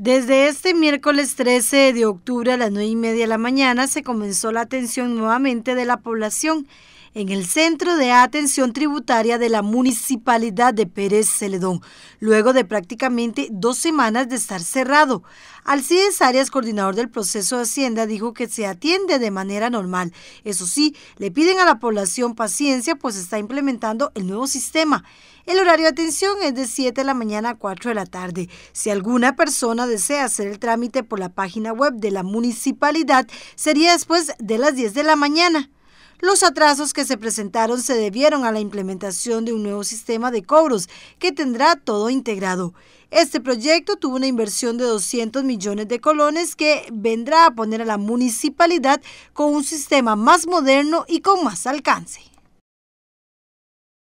Desde este miércoles 13 de octubre a las 9 y media de la mañana se comenzó la atención nuevamente de la población en el Centro de Atención Tributaria de la Municipalidad de Pérez Celedón, luego de prácticamente dos semanas de estar cerrado. Alcides Arias, coordinador del proceso de Hacienda, dijo que se atiende de manera normal. Eso sí, le piden a la población paciencia, pues está implementando el nuevo sistema. El horario de atención es de 7 de la mañana a 4 de la tarde. Si alguna persona desea hacer el trámite por la página web de la municipalidad, sería después de las 10 de la mañana. Los atrasos que se presentaron se debieron a la implementación de un nuevo sistema de cobros que tendrá todo integrado. Este proyecto tuvo una inversión de 200 millones de colones que vendrá a poner a la municipalidad con un sistema más moderno y con más alcance.